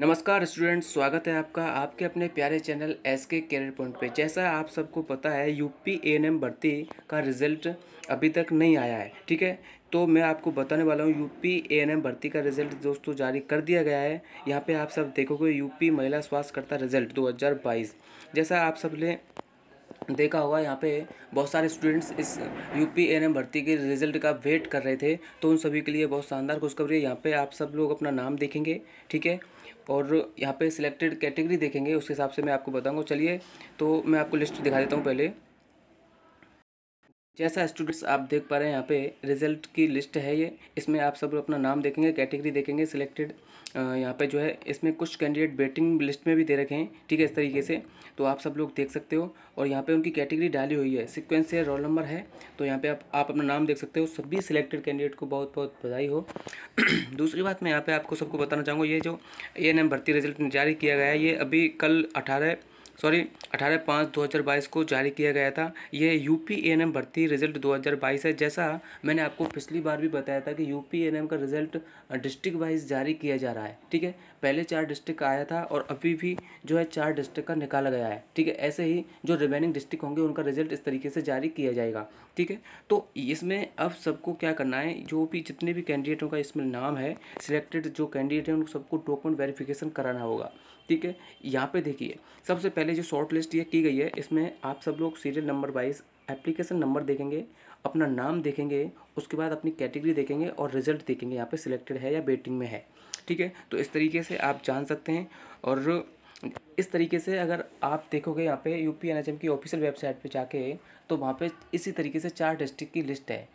नमस्कार स्टूडेंट्स स्वागत है आपका आपके अपने प्यारे channel S K career point पे जैसा आप सबको पता है यूपी ए एन एम भर्ती का रिजल्ट अभी तक नहीं आया है ठीक है तो मैं आपको बताने वाला हूँ यूपी ए एन एम भर्ती का रिजल्ट दोस्तों जारी कर दिया गया है यहाँ पे आप सब देखोगे यूपी महिला स्वास्थ्यकर्ता रिजल्ट दो जैसा आप सब ने देखा होगा यहाँ पे बहुत सारे स्टूडेंट्स इस यू पी एन एम भर्ती के रिजल्ट का वेट कर रहे थे तो उन सभी के लिए बहुत शानदार खुशखबरी है यहाँ पे आप सब लोग अपना नाम देखेंगे ठीक है और यहाँ पे सिलेक्टेड कैटेगरी देखेंगे उसके हिसाब से मैं आपको बताऊँगा चलिए तो मैं आपको लिस्ट दिखा देता हूँ पहले जैसा स्टूडेंट्स आप देख पा रहे हैं यहाँ पे रिजल्ट की लिस्ट है ये इसमें आप सब अपना नाम देखेंगे कैटेगरी देखेंगे सिलेक्टेड यहाँ पे जो है इसमें कुछ कैंडिडेट बेटिंग लिस्ट में भी दे रखे हैं ठीक है इस तरीके से तो आप सब लोग देख सकते हो और यहाँ पे उनकी कैटेगरी डाली हुई है सिक्वेंस है रोल नंबर है तो यहाँ पर आप आप अपना नाम देख सकते हो सभी सिलेक्टेड कैंडिडेट को बहुत बहुत बधाई हो दूसरी बात मैं यहाँ पर आपको सबको बताना चाहूँगा ये जो ए भर्ती रिजल्ट जारी किया गया है ये अभी कल अठारह सॉरी 18 पाँच बाईस को जारी किया गया था यह यू पी एन एम भर्ती रिजल्ट 2022 है जैसा मैंने आपको पिछली बार भी बताया था कि यू पी एन एम का रिजल्ट डिस्ट्रिक्ट वाइज जारी किया जा रहा है ठीक है पहले चार डिस्ट्रिक्ट आया था और अभी भी जो है चार डिस्ट्रिक्ट का निकाला गया है ठीक है ऐसे ही जो रिमेनिंग डिस्ट्रिक्ट होंगे उनका रिजल्ट इस तरीके से जारी किया जाएगा ठीक है तो इसमें अब सबको क्या करना है जो भी जितने भी कैंडिडेटों का इसमें नाम है सिलेक्टेड जो कैंडिडेट हैं उनको सबको डॉक्यूमेंट वेरिफिकेशन कराना होगा ठीक है यहाँ पे देखिए सबसे पहले पहले जो शॉर्ट लिस्ट ये की गई है इसमें आप सब लोग serial number wise application number देखेंगे अपना नाम देखेंगे उसके बाद अपनी कैटेगरी देखेंगे और रिजल्ट देखेंगे यहाँ पे सिलेक्टेड है या वेटिंग में है ठीक है तो इस तरीके से आप जान सकते हैं और इस तरीके से अगर आप देखोगे यहाँ पे यू पी की ऑफिशियल वेबसाइट पे जाके तो वहाँ पे इसी तरीके से चार डिस्ट्रिक्ट की लिस्ट है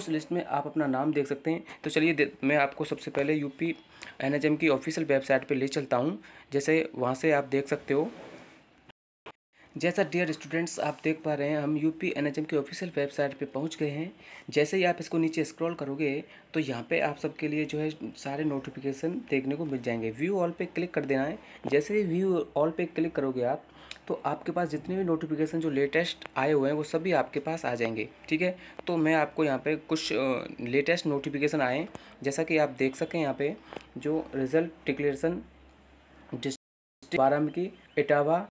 उस लिस्ट में आप अपना नाम देख सकते हैं तो चलिए मैं आपको सबसे पहले यूपी एनएचएम की ऑफिशियल वेबसाइट पर ले चलता हूँ जैसे वहाँ से आप देख सकते हो जैसा डियर स्टूडेंट्स आप देख पा रहे हैं हम यू पी के ऑफिशियल वेबसाइट पे पहुंच गए हैं जैसे ही आप इसको नीचे स्क्रॉल करोगे तो यहाँ पे आप सबके लिए जो है सारे नोटिफिकेशन देखने को मिल जाएंगे व्यू ऑल पे क्लिक कर देना है जैसे ही व्यू ऑल पे क्लिक करोगे आप तो आपके पास जितने भी नोटिफिकेशन जो लेटेस्ट आए हुए हैं वो सभी आपके पास आ जाएंगे ठीक है तो मैं आपको यहाँ पर कुछ लेटेस्ट नोटिफिकेशन आएँ जैसा कि आप देख सकें यहाँ पर जो रिज़ल्ट डिक्लेरेशन डिस्ट्रिक्ट की इटावा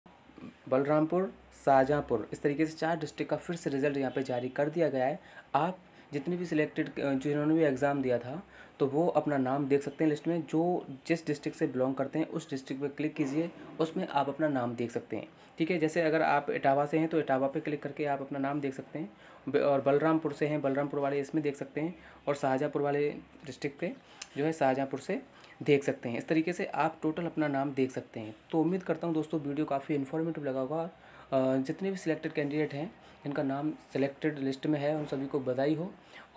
बलरामपुर शाहजहाँपुर इस तरीके से चार डिस्ट्रिक्ट का फिर से रिजल्ट यहाँ पे जारी कर दिया गया है आप जितने भी सिलेक्टेड जिन्होंने भी एग्ज़ाम दिया था तो वो अपना नाम देख सकते हैं लिस्ट में जो जिस डिस्ट्रिक्ट से बिलोंग करते हैं उस डिस्ट्रिक्ट पे क्लिक कीजिए उसमें आप अपना नाम देख सकते हैं ठीक है जैसे अगर आप इटावा से हैं तो इटावा पे क्लिक करके आप अपना नाम देख सकते हैं और बलरामपुर से हैं बलरामपुर वाले इसमें देख सकते हैं और शाहजहाँपुर वाले डिस्ट्रिक्ट पे जो है शाहजहाँपुर से देख सकते हैं इस तरीके से आप टोटल अपना नाम देख सकते हैं तो उम्मीद करता हूँ दोस्तों वीडियो काफ़ी इन्फॉर्मेटिव लगा होगा जितने भी सिलेक्टेड कैंडिडेट हैं जिनका नाम सिलेक्टेड लिस्ट में है उन सभी को बधाई हो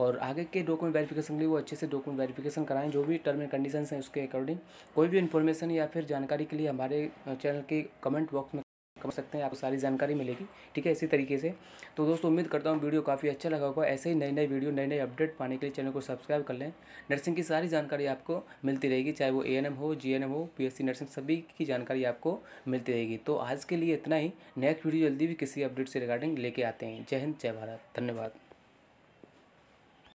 और आगे के डॉक्यूमेंट वेरिफिकेशन के लिए वो अच्छे से डॉक्यूमेंट वेरिफिकेशन कराएं जो भी टर्म एंड कंडीशन हैं उसके अकॉर्डिंग कोई भी इन्फॉर्मेशन या फिर जानकारी के लिए हमारे चैनल के कमेंट बॉक्स में कर सकते हैं आपको सारी जानकारी मिलेगी ठीक है इसी तरीके से तो दोस्तों उम्मीद करता हूँ वीडियो काफ़ी अच्छा लगा होगा ऐसे ही नए नए वीडियो नए नए अपडेट पाने के लिए चैनल को सब्सक्राइब कर लें नर्सिंग की सारी जानकारी आपको मिलती रहेगी चाहे वो ए हो जी हो पी नर्सिंग सभी की जानकारी आपको मिलती रहेगी तो आज के लिए इतना ही नेक्स्ट वीडियो जल्दी भी किसी अपडेट से रिगार्डिंग लेके आते हैं जय हिंद जय भारत धन्यवाद